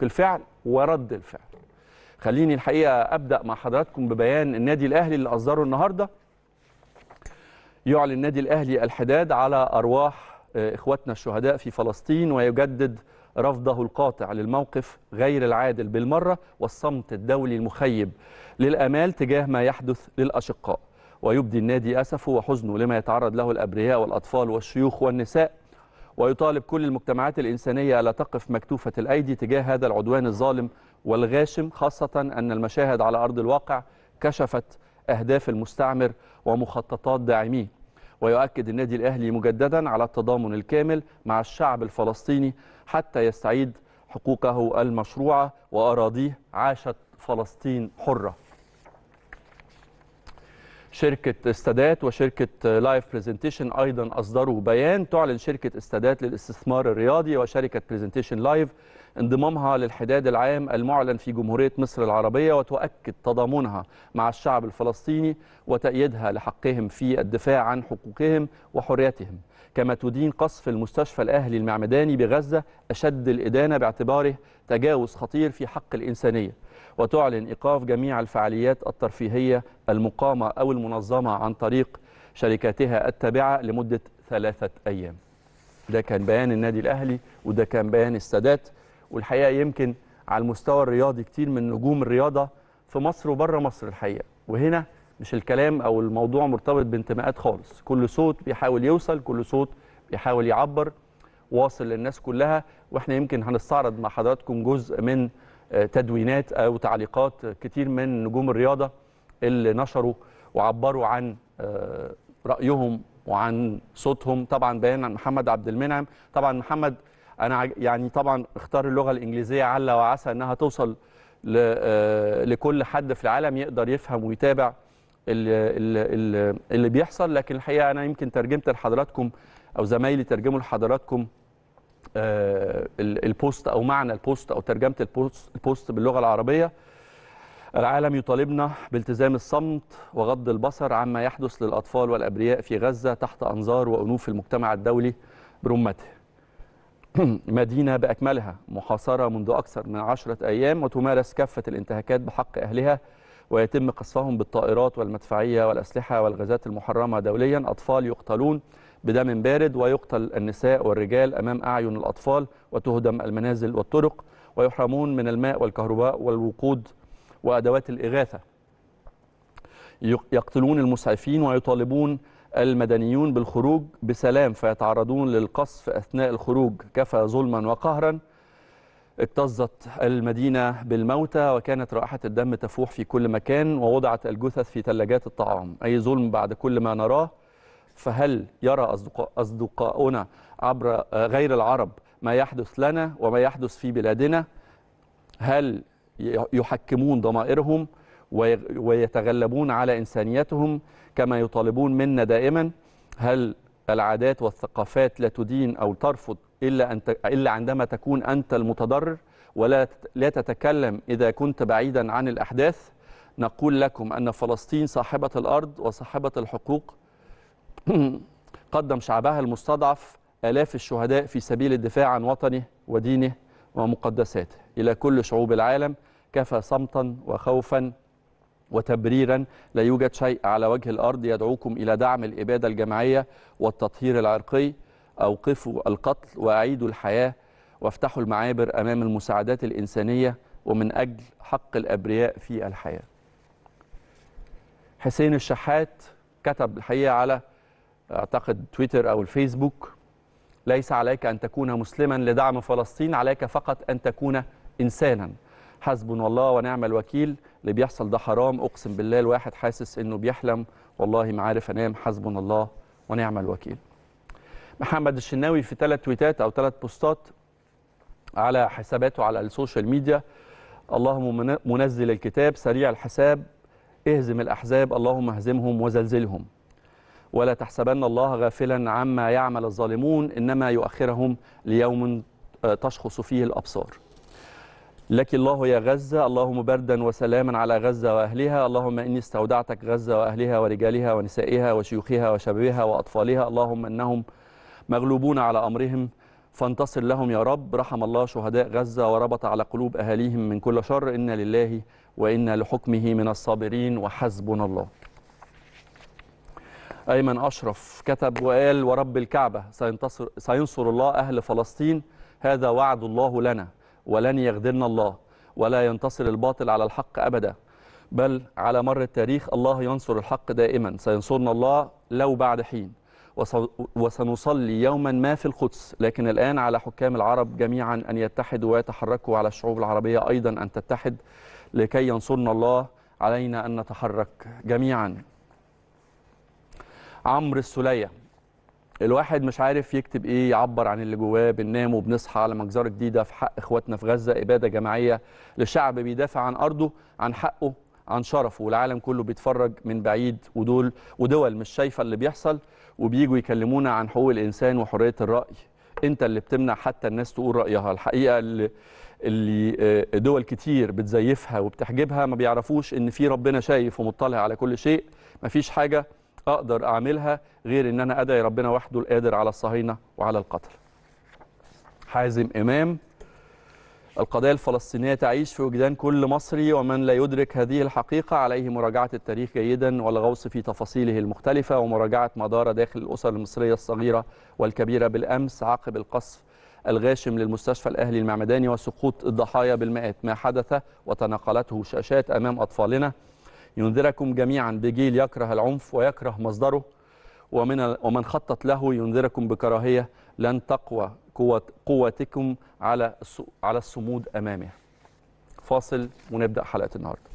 سلوك الفعل ورد الفعل خليني الحقيقه ابدا مع حضراتكم ببيان النادي الاهلي اللي اصدره النهارده يعلن النادي الاهلي الحداد على ارواح آه، اخواتنا الشهداء في فلسطين ويجدد رفضه القاطع للموقف غير العادل بالمره والصمت الدولي المخيب للامال تجاه ما يحدث للاشقاء ويبدي النادي اسفه وحزنه لما يتعرض له الابرياء والاطفال والشيوخ والنساء ويطالب كل المجتمعات الإنسانية ألا تقف مكتوفة الأيدي تجاه هذا العدوان الظالم والغاشم خاصة أن المشاهد على أرض الواقع كشفت أهداف المستعمر ومخططات داعميه ويؤكد النادي الأهلي مجددا على التضامن الكامل مع الشعب الفلسطيني حتى يستعيد حقوقه المشروعة وأراضيه عاشت فلسطين حرة شركة استادات وشركة لايف برزنتيشن أيضا أصدروا بيان تعلن شركة استادات للاستثمار الرياضي وشركة برزنتيشن لايف انضمامها للحداد العام المعلن في جمهورية مصر العربية وتؤكد تضامنها مع الشعب الفلسطيني وتأييدها لحقهم في الدفاع عن حقوقهم وحريتهم كما تدين قصف المستشفى الأهلي المعمداني بغزة أشد الإدانة باعتباره تجاوز خطير في حق الإنسانية وتعلن إيقاف جميع الفعاليات الترفيهية المقامة أو المنظمة عن طريق شركاتها التابعة لمدة ثلاثة أيام ده كان بيان النادي الأهلي وده كان بيان السادات والحقيقه يمكن على المستوى الرياضي كتير من نجوم الرياضه في مصر وبره مصر الحقيقه وهنا مش الكلام او الموضوع مرتبط بانتماءات خالص كل صوت بيحاول يوصل كل صوت بيحاول يعبر واصل للناس كلها واحنا يمكن هنستعرض مع حضراتكم جزء من آه، تدوينات او تعليقات كتير من نجوم الرياضه اللي نشروا وعبروا عن آه، رايهم وعن صوتهم طبعا بيان عن محمد عبد المنعم طبعا محمد انا يعني طبعا اختار اللغه الانجليزيه عل وعسى انها توصل آه، لكل حد في العالم يقدر يفهم ويتابع اللي, اللي بيحصل لكن الحقيقه انا يمكن ترجمت لحضراتكم او زمايلي ترجموا لحضراتكم آه، البوست او معنى البوست او ترجمه البوست, البوست باللغه العربيه العالم يطالبنا بالتزام الصمت وغض البصر عما يحدث للاطفال والابرياء في غزه تحت انظار وانوف المجتمع الدولي برمته مدينة بأكملها محاصرة منذ أكثر من عشرة أيام وتمارس كافة الانتهاكات بحق أهلها ويتم قصفهم بالطائرات والمدفعية والأسلحة والغازات المحرمة دوليا أطفال يقتلون بدم بارد ويقتل النساء والرجال أمام أعين الأطفال وتهدم المنازل والطرق ويحرمون من الماء والكهرباء والوقود وأدوات الإغاثة يقتلون المسعفين ويطالبون المدنيون بالخروج بسلام فيتعرضون للقصف أثناء الخروج كفى ظلما وقهرا اكتظت المدينة بالموتى وكانت رائحة الدم تفوح في كل مكان ووضعت الجثث في ثلاجات الطعام أي ظلم بعد كل ما نراه فهل يرى أصدقاؤنا عبر غير العرب ما يحدث لنا وما يحدث في بلادنا هل يحكمون ضمائرهم ويتغلبون على إنسانيتهم كما يطالبون منا دائما هل العادات والثقافات لا تدين أو ترفض إلا, أن إلا عندما تكون أنت المتضرر ولا لا تتكلم إذا كنت بعيدا عن الأحداث نقول لكم أن فلسطين صاحبة الأرض وصاحبة الحقوق قدم شعبها المستضعف آلاف الشهداء في سبيل الدفاع عن وطنه ودينه ومقدساته إلى كل شعوب العالم كفى صمتا وخوفا وتبريرا لا يوجد شيء على وجه الأرض يدعوكم إلى دعم الإبادة الجماعية والتطهير العرقي أوقفوا القتل وأعيدوا الحياة وافتحوا المعابر أمام المساعدات الإنسانية ومن أجل حق الأبرياء في الحياة حسين الشحات كتب الحقيقة على أعتقد تويتر أو الفيسبوك ليس عليك أن تكون مسلما لدعم فلسطين عليك فقط أن تكون إنسانا حسبنا الله ونعم الوكيل اللي بيحصل ده حرام اقسم بالله الواحد حاسس انه بيحلم والله ما عارف انام حسبنا الله ونعم الوكيل محمد الشناوي في ثلاث تويتات او ثلاث بوستات على حساباته على السوشيال ميديا اللهم منزل الكتاب سريع الحساب اهزم الاحزاب اللهم اهزمهم وزلزلهم ولا تحسبن الله غافلا عما يعمل الظالمون انما يؤخرهم ليوم آه، تشخص فيه الابصار لك الله يا غزة اللهم بردا وسلاما على غزة وأهلها اللهم إني استودعتك غزة وأهلها ورجالها ونسائها وشيوخها وشبابها وأطفالها اللهم إنهم مغلوبون على أمرهم فانتصر لهم يا رب رحم الله شهداء غزة وربط على قلوب أهاليهم من كل شر إنا لله وإنا لحكمه من الصابرين وحسبنا الله أيمن أشرف كتب وقال ورب الكعبة سينتصر, سينصر الله أهل فلسطين هذا وعد الله لنا ولن يغدرنا الله ولا ينتصر الباطل على الحق أبدا بل على مر التاريخ الله ينصر الحق دائما سينصرنا الله لو بعد حين وسنصلي يوما ما في القدس لكن الآن على حكام العرب جميعا أن يتحدوا ويتحركوا على الشعوب العربية أيضا أن تتحد لكي ينصرنا الله علينا أن نتحرك جميعا عمرو السليه الواحد مش عارف يكتب ايه يعبر عن اللي جواه بننام وبنصحى على مجزره جديده في حق اخواتنا في غزه اباده جماعيه لشعب بيدافع عن ارضه عن حقه عن شرفه والعالم كله بيتفرج من بعيد ودول ودول مش شايفه اللي بيحصل وبييجوا يكلمونا عن حقوق الانسان وحريه الراي انت اللي بتمنع حتى الناس تقول رايها الحقيقه اللي, اللي آه، دول كتير بتزيفها وبتحجبها ما بيعرفوش ان في ربنا شايف ومطلع على كل شيء ما فيش حاجه اقدر اعملها غير ان انا ادعي ربنا وحده القادر على الصهاينه وعلى القتل حازم امام القضايا الفلسطينية تعيش في وجدان كل مصري ومن لا يدرك هذه الحقيقة عليه مراجعة التاريخ جيدا والغوص في تفاصيله المختلفة ومراجعة مدار داخل الأسر المصرية الصغيرة والكبيرة بالأمس عقب القصف الغاشم للمستشفى الأهلي المعمداني وسقوط الضحايا بالمئات ما حدث وتناقلته شاشات أمام أطفالنا ينذركم جميعا بجيل يكره العنف ويكره مصدره ومن ومن خطط له ينذركم بكراهيه لن تقوى قوة قوتكم على على الصمود امامه. فاصل ونبدا حلقه النهارده.